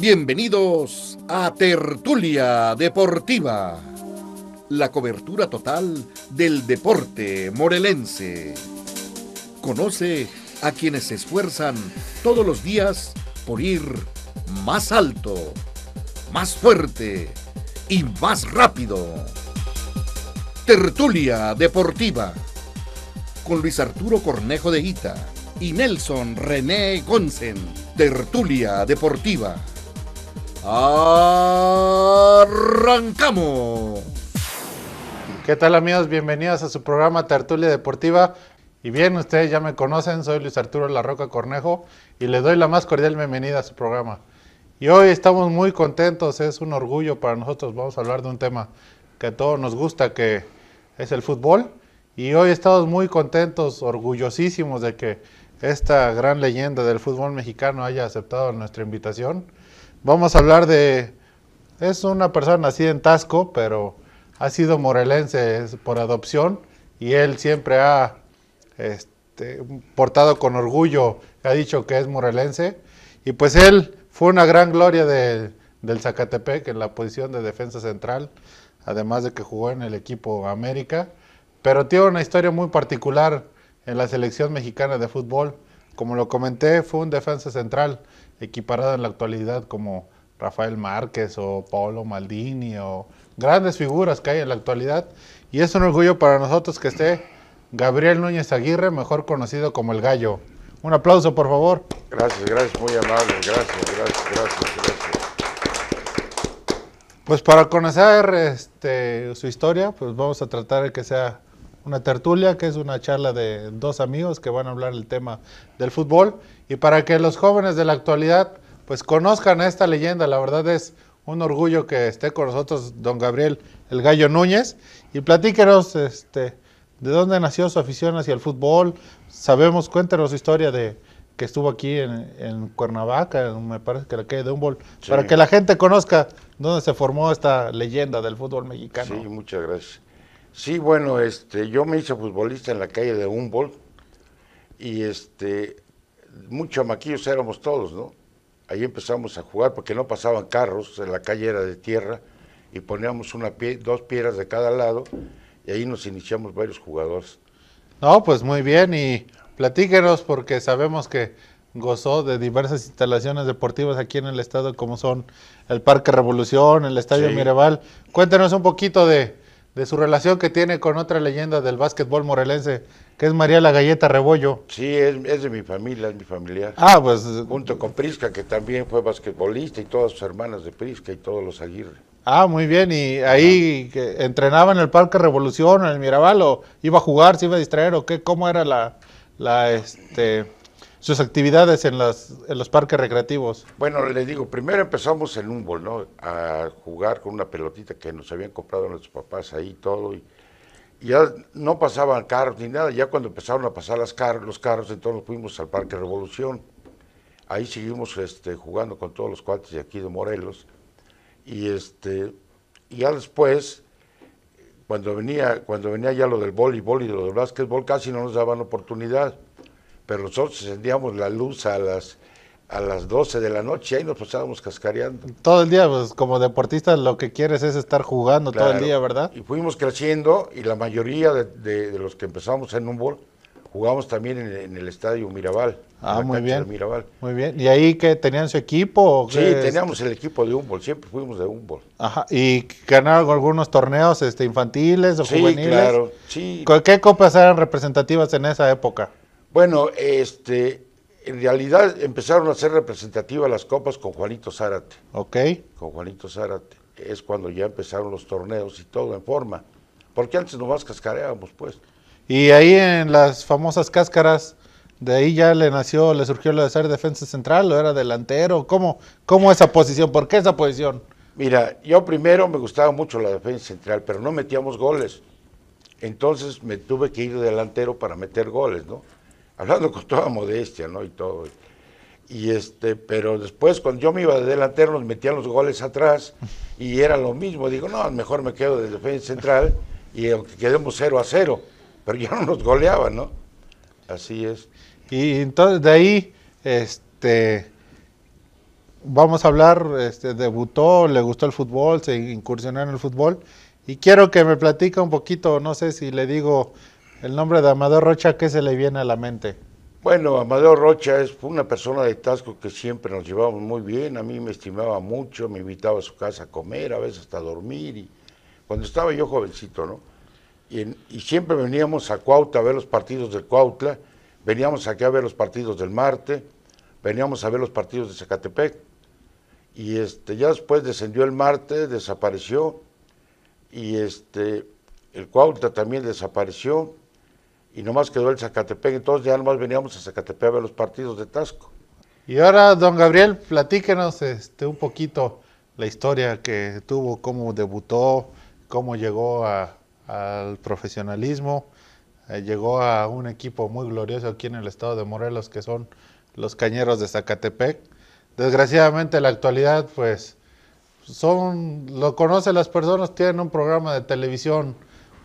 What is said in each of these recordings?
Bienvenidos a Tertulia Deportiva, la cobertura total del deporte morelense. Conoce a quienes se esfuerzan todos los días por ir más alto, más fuerte y más rápido. Tertulia Deportiva con Luis Arturo Cornejo de Guita y Nelson René Gonsen. Tertulia Deportiva. ¡Arrancamos! ¿Qué tal amigos? Bienvenidos a su programa Tertulia Deportiva. Y bien, ustedes ya me conocen, soy Luis Arturo La Roca Cornejo y les doy la más cordial bienvenida a su programa. Y hoy estamos muy contentos, es un orgullo para nosotros, vamos a hablar de un tema que a todos nos gusta, que es el fútbol. Y hoy estamos muy contentos, orgullosísimos de que esta gran leyenda del fútbol mexicano haya aceptado nuestra invitación Vamos a hablar de... Es una persona nacida en Tasco, pero ha sido morelense por adopción y él siempre ha este, portado con orgullo, ha dicho que es morelense. Y pues él fue una gran gloria del Zacatepec en la posición de defensa central, además de que jugó en el equipo América. Pero tiene una historia muy particular en la selección mexicana de fútbol. Como lo comenté, fue un defensa central equiparada en la actualidad como Rafael Márquez o Paolo Maldini o grandes figuras que hay en la actualidad. Y es un orgullo para nosotros que esté Gabriel Núñez Aguirre, mejor conocido como El Gallo. Un aplauso, por favor. Gracias, gracias, muy amable. Gracias, gracias, gracias, Pues para conocer este, su historia, pues vamos a tratar de que sea una tertulia, que es una charla de dos amigos que van a hablar el tema del fútbol. Y para que los jóvenes de la actualidad pues conozcan a esta leyenda, la verdad es un orgullo que esté con nosotros don Gabriel el Gallo Núñez. Y platíquenos este, de dónde nació su afición hacia el fútbol. Sabemos, cuéntenos su historia de que estuvo aquí en, Cuernavaca, me parece que la calle de Humboldt, bol para que la gente conozca dónde se formó esta leyenda del fútbol mexicano. Sí, muchas gracias. Sí, bueno, este, yo me hice futbolista en la calle de Humboldt y este, mucho maquillos éramos todos, ¿no? Ahí empezamos a jugar porque no pasaban carros, la calle era de tierra y poníamos una pie, dos piedras de cada lado y ahí nos iniciamos varios jugadores. No, pues muy bien y platíquenos porque sabemos que gozó de diversas instalaciones deportivas aquí en el estado como son el Parque Revolución, el Estadio Mirabal. Mireval. Cuéntenos un poquito de, de su relación que tiene con otra leyenda del básquetbol morelense, que es María la Galleta Rebollo. Sí, es, de mi familia, es mi familiar. Ah, pues. Junto con Prisca, que también fue basquetbolista, y todas sus hermanas de Prisca y todos los Aguirre. Ah, muy bien, y ahí entrenaba en el Parque Revolución, en el Mirabal, o iba a jugar, se iba a distraer, o qué, cómo era la, la este sus actividades en, las, los parques recreativos? Bueno, le digo, primero empezamos en un bol ¿no? A jugar con una pelotita que nos habían comprado nuestros papás ahí todo. Y, ya no pasaban carros ni nada. Ya cuando empezaron a pasar las carros, los carros, entonces fuimos al Parque Revolución. Ahí seguimos este, jugando con todos los cuates de aquí de Morelos. Y, este, ya después cuando venía, cuando venía ya lo del voleibol y lo del básquetbol, casi no nos daban oportunidad pero nosotros encendíamos la luz a las a las 12 de la noche y ahí nos pasábamos cascareando. Todo el día, pues como deportistas lo que quieres es estar jugando todo el día, ¿verdad? Y fuimos creciendo y la mayoría de, los que empezamos en un jugábamos también en, el estadio Mirabal. Ah, muy bien. Mirabal. Muy bien. ¿Y ahí que tenían su equipo? sí, teníamos el equipo de Humboldt, siempre fuimos de Humboldt. Ajá, ¿y ganaron algunos torneos este, infantiles o juveniles? Sí, claro, sí. ¿Qué copas eran representativas en esa época? Bueno, este, en realidad empezaron a ser representativas las copas con Juanito Zárate. Ok. Con Juanito Zárate. Es cuando ya empezaron los torneos y todo en forma. Porque antes nomás cascareábamos, pues. Y ahí en las famosas cáscaras, de ahí ya le nació, le surgió lo de ser defensa central, o era delantero. ¿Cómo, cómo esa posición? ¿Por qué esa posición? Mira, yo primero me gustaba mucho la defensa central, pero no metíamos goles. Entonces me tuve que ir delantero para meter goles, ¿no? hablando con toda modestia, ¿no? Y todo. Y este, pero después cuando yo me iba de delantero nos metían los goles atrás y era lo mismo. Digo, no, mejor me quedo de defensa central y aunque quedemos 0 a 0, pero ya no nos goleaban, ¿no? Así es. Y entonces de ahí, este, vamos a hablar, este, debutó, le gustó el fútbol, se incursionó en el fútbol y quiero que me platica un poquito, no sé si le digo el nombre de Amador Rocha, ¿qué se le viene a la mente? Bueno, Amador Rocha es una persona de Tasco que siempre nos llevamos muy bien, a mí me estimaba mucho, me invitaba a su casa a comer, a veces hasta a dormir, y cuando estaba yo jovencito, ¿no? Y, siempre veníamos a Cuautla a ver los partidos del Cuautla, veníamos aquí a ver los partidos del Marte, veníamos a ver los partidos de Zacatepec, y este, ya después descendió el Marte, desapareció, y este, el Cuautla también desapareció, y nomás quedó el Zacatepec, todos ya nomás veníamos a Zacatepec a ver los partidos de Tasco. Y ahora, don Gabriel, platíquenos este, un poquito la historia que tuvo, cómo debutó, cómo llegó al profesionalismo, eh, llegó a un equipo muy glorioso aquí en el estado de Morelos, que son los Cañeros de Zacatepec. Desgraciadamente, en la actualidad, pues, son, lo conocen las personas, tienen un programa de televisión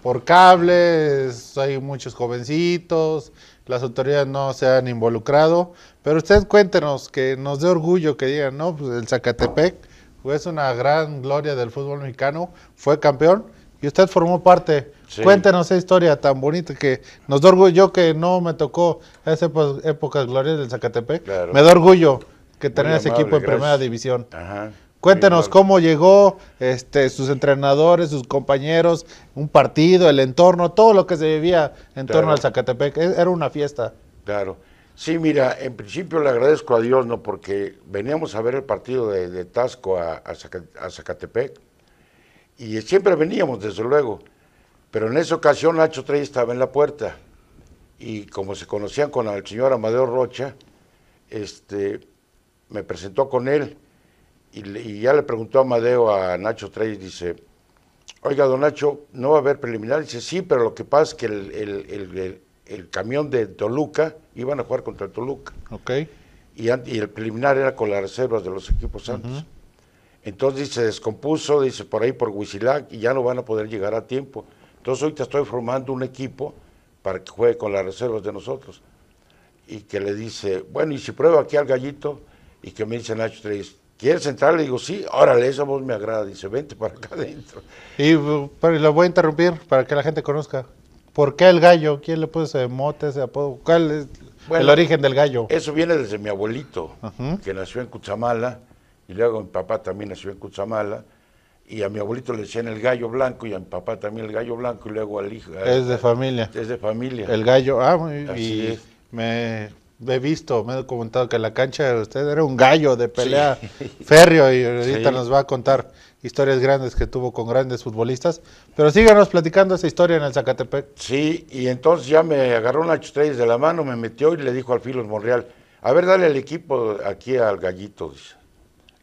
por cables, hay muchos jovencitos, las autoridades no se han involucrado, pero usted cuéntenos, que nos dé orgullo que digan, no, pues, el Zacatepec es una gran gloria del fútbol mexicano, fue campeón y usted formó parte. Cuéntenos esa historia tan bonita que nos da orgullo, yo que no me tocó esa época, época gloria del Zacatepec, me da orgullo que tener ese equipo en primera división. Ajá. Cuéntenos cómo llegó, este, sus entrenadores, sus compañeros, un partido, el entorno, todo lo que se vivía en torno al Zacatepec. E, era una fiesta. Claro. Sí, mira, en principio le agradezco a Dios, ¿no? Porque veníamos a ver el partido de, Tasco a, Zacatepec y siempre veníamos, desde luego. Pero en esa ocasión Nacho Trey estaba en la puerta y como se conocían con el señor Amadeo Rocha, este, me presentó con él y, ya le preguntó a Amadeo a Nacho y dice, oiga, don Nacho, ¿no va a haber preliminar? Dice, sí, pero lo que pasa es que el, camión de Toluca, iban a jugar contra Toluca. Ok. Y, el preliminar era con las reservas de los equipos antes. Entonces se descompuso, dice, por ahí por Huizilac, y ya no van a poder llegar a tiempo. Entonces ahorita estoy formando un equipo para que juegue con las reservas de nosotros. Y que le dice, bueno, y si prueba aquí al gallito, y que me dice Nacho 3. ¿Quieres entrar? Le digo, sí, órale, esa voz me agrada. Dice, vente para acá adentro. Y pero lo voy a interrumpir para que la gente conozca. ¿Por qué el gallo? ¿Quién le puso ese mote, ese apodo? ¿Cuál es el origen del gallo? Eso viene desde mi abuelito, que nació en Cuchamala, y luego mi papá también nació en Cuchamala, y a mi abuelito le decían el gallo blanco, y a mi papá también el gallo blanco, y luego al hijo. Es de familia. Es de familia. El gallo, ah, y, me he visto, me he comentado que la cancha de usted era un gallo de pelea férreo y ahorita nos va a contar historias grandes que tuvo con grandes futbolistas. Pero síganos platicando esa historia en el Zacatepec. Sí, y entonces ya me agarró una 3 de la mano, me metió y le dijo al Filos Monreal, a ver, dale el equipo aquí al gallito,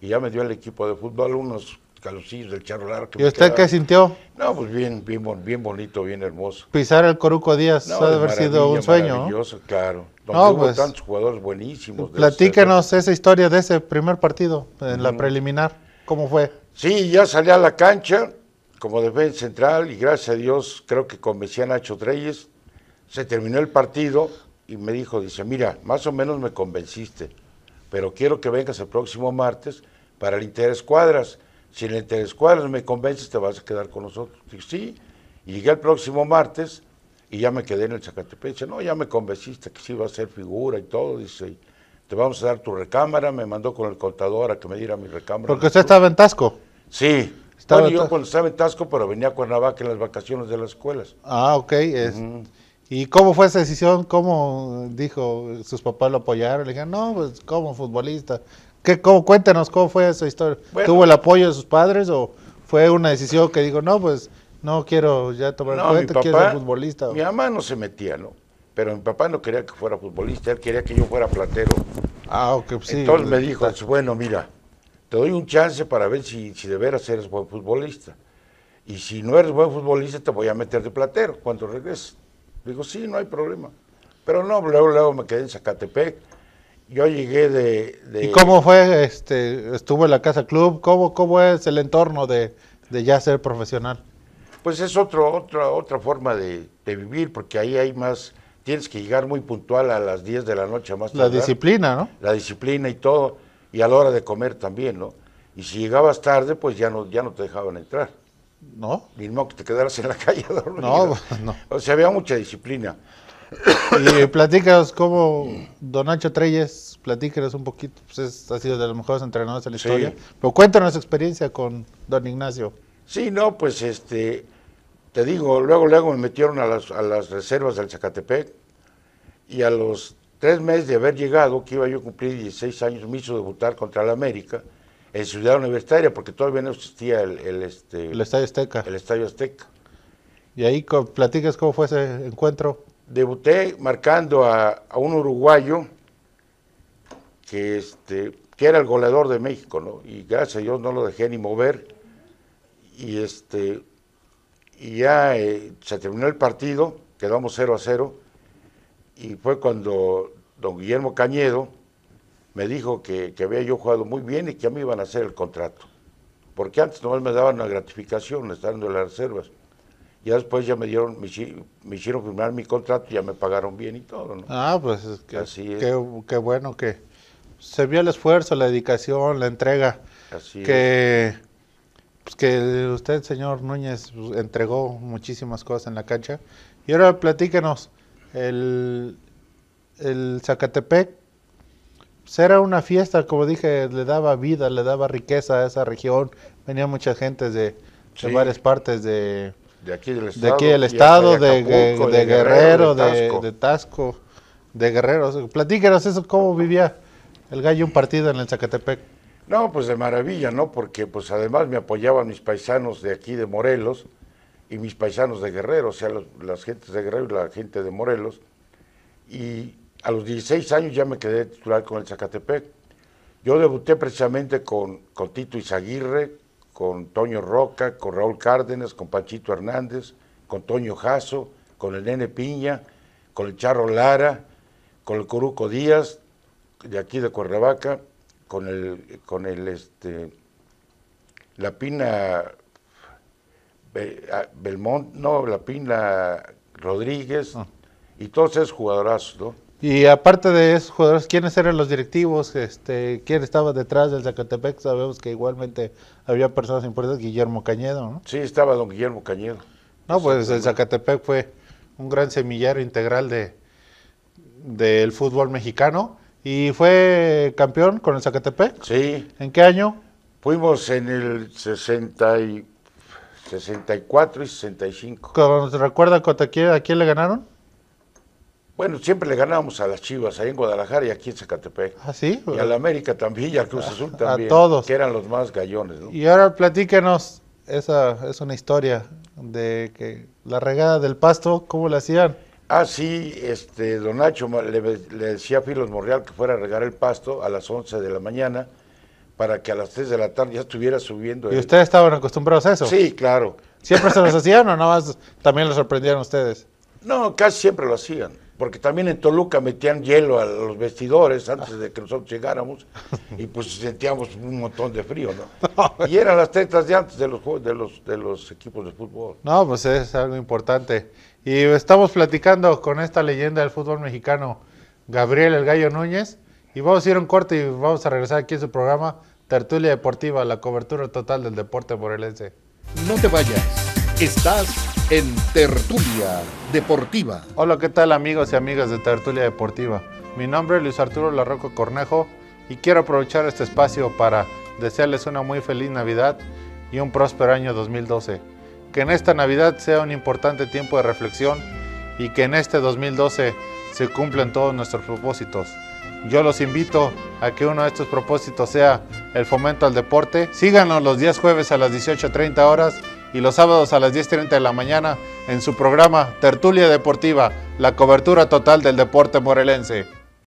Y ya me dio el equipo de fútbol, unos calocillos del charro largo. ¿Y usted qué sintió? No, pues bien, bien, bonito, bien hermoso. Pisar el Coruco Díaz ha haber sido un sueño. Maravilloso, claro. no, hubo pues, tantos jugadores buenísimos. Platícanos esa historia de ese primer partido, en la preliminar. ¿Cómo fue? Sí, ya salí a la cancha como defensa central y gracias a Dios creo que convencí a Nacho Treyes. Se terminó el partido y me dijo, dice, mira, más o menos me convenciste, pero quiero que vengas el próximo martes para el Interés Cuadras si en el interescuadras me convences te vas a quedar con nosotros. Dije, sí, y llegué el próximo martes y ya me quedé en el Zacatepec. Dice, no, ya me convenciste que sí va a ser figura y todo. Dice, te vamos a dar tu recámara. Me mandó con el contador a que me diera mi recámara. Porque usted estaba en Tasco. Sí. Estaba bueno, yo cuando estaba en Tasco, pero venía a Cuernavaca en las vacaciones de las escuelas. Ah, ok. Es... ¿Y cómo fue esa decisión? ¿Cómo dijo sus papás lo apoyaron? Le dijeron, no, pues como futbolista, ¿Qué, cómo, cuéntanos cómo fue esa historia. ¿Tuvo el apoyo de sus padres o fue una decisión que dijo, no, pues no quiero ya tomar el cuenta, Mi mamá no se metía, ¿no? Pero mi papá no quería que fuera futbolista, él quería que yo fuera platero. Ah, ok, pues sí. Entonces me pues, dijo, bueno, mira, te doy un chance para ver si, si de veras eres buen futbolista. Y si no eres buen futbolista, te voy a meter de platero cuando regreses. Digo, sí, no hay problema. Pero no, luego, luego me quedé en Zacatepec yo llegué de, ¿Y cómo fue? Este, ¿Estuvo en la Casa Club? ¿Cómo, cómo es el entorno de, ya ser profesional? Pues es otro, otra, otra forma de, vivir, porque ahí hay más, tienes que llegar muy puntual a las 10 de la noche más tarde. La disciplina, ¿no? La disciplina y todo, y a la hora de comer también, ¿no? Y si llegabas tarde, pues ya no, ya no te dejaban entrar. ¿No? Ni que te quedaras en la calle dormido. No, no. O sea, había mucha disciplina. Y platícanos cómo Don Nacho Treyes, platícanos un poquito, pues ha sido de los mejores entrenadores de la historia, pero cuéntanos experiencia con Don Ignacio. Sí, no, pues este, te digo, luego, luego me metieron a las, reservas del Zacatepec y a los tres meses de haber llegado, que iba yo a cumplir 16 años, me hizo debutar contra la América en Ciudad Universitaria, porque todavía no existía el, el este Estadio Azteca. El Estadio Azteca. Y ahí platicas cómo fue ese encuentro debuté marcando a, un uruguayo que, este, que era el goleador de México, ¿no? Y gracias a Dios no lo dejé ni mover. Y este y ya eh, se terminó el partido, quedamos 0 a 0. Y fue cuando don Guillermo Cañedo me dijo que, que había yo jugado muy bien y que a mí iban a hacer el contrato. Porque antes nomás me daban una gratificación estando en las reservas. Ya después ya me dieron, me, hicieron firmar mi contrato, y ya me pagaron bien y todo, ¿no? Ah, pues que, Qué, bueno que se vio el esfuerzo, la dedicación, la entrega. Así que, es. Pues que usted, señor Núñez, pues, entregó muchísimas cosas en la cancha. Y ahora platíquenos, el, el Zacatepec pues, era una fiesta, como dije, le daba vida, le daba riqueza a esa región. Venía mucha gente de, de varias partes de, de aquí del Estado, de, aquí el estado, de, de, Guerrero, de, Tasco, de Guerrero. Platíquenos eso, cómo vivía el gallo un partido en el Zacatepec. No, pues de maravilla, ¿no? Porque pues además me apoyaban mis paisanos de aquí de Morelos y mis paisanos de Guerrero, o sea, las gentes de Guerrero y la gente de Morelos. Y a los 16 años ya me quedé titular con el Zacatepec. Yo debuté precisamente con, con Tito Izaguirre, con Toño Roca, con Raúl Cárdenas, con Panchito Hernández, con Toño Jaso, con el Nene Piña, con el Charro Lara, con el Coruco Díaz, de aquí de Cuernavaca, con el, con el este, la Pina eh, ah, Belmont, no, la Pina Rodríguez, ah. y todos esos jugadorazos, ¿no? Y aparte de esos jugadores, ¿quiénes eran los directivos? Este, ¿Quién estaba detrás del Zacatepec? Sabemos que igualmente había personas importantes, Guillermo Cañedo, ¿no? Sí, estaba don Guillermo Cañedo. No, pues el Zacatepec fue un gran semillero integral de del fútbol mexicano y fue campeón con el Zacatepec. Sí. ¿En qué año? Fuimos en el y 64 y 65. ¿Recuerda a quién le ganaron? Bueno, siempre le ganábamos a las Chivas, ahí en Guadalajara y aquí en Zacatepec. ¿Ah, sí? Y a la América también, y al Cruz Azul también. A todos. Que eran los más gallones, ¿no? Y ahora platíquenos, esa es una historia de que la regada del pasto, ¿cómo la hacían? Ah, sí, este, don Nacho le, decía a Filos Morreal que fuera a regar el pasto a las 11 de la mañana para que a las 3 de la tarde ya estuviera subiendo. ¿Y ustedes estaban acostumbrados a eso? Sí, claro. ¿Siempre se los hacían o nada más también los sorprendían ustedes? No, casi siempre lo hacían porque también en Toluca metían hielo a los vestidores antes de que nosotros llegáramos y pues sentíamos un montón de frío, ¿no? Y eran las tretas de antes de los, de los, de los equipos de fútbol. No, pues es algo importante. Y estamos platicando con esta leyenda del fútbol mexicano, Gabriel El Gallo Núñez, y vamos a ir a un corte y vamos a regresar aquí a su programa Tertulia Deportiva, la cobertura total del deporte morelense. No te vayas, estás en Tertulia Deportiva. Hola, ¿qué tal amigos y amigas de Tertulia Deportiva? Mi nombre es Luis Arturo Larroco Cornejo y quiero aprovechar este espacio para desearles una muy feliz Navidad y un próspero año 2012. Que en esta Navidad sea un importante tiempo de reflexión y que en este 2012 se cumplan todos nuestros propósitos. Yo los invito a que uno de estos propósitos sea el fomento al deporte. Síganos los días jueves a las 18.30 horas y los sábados a las 10.30 de la mañana en su programa Tertulia Deportiva, la cobertura total del deporte morelense.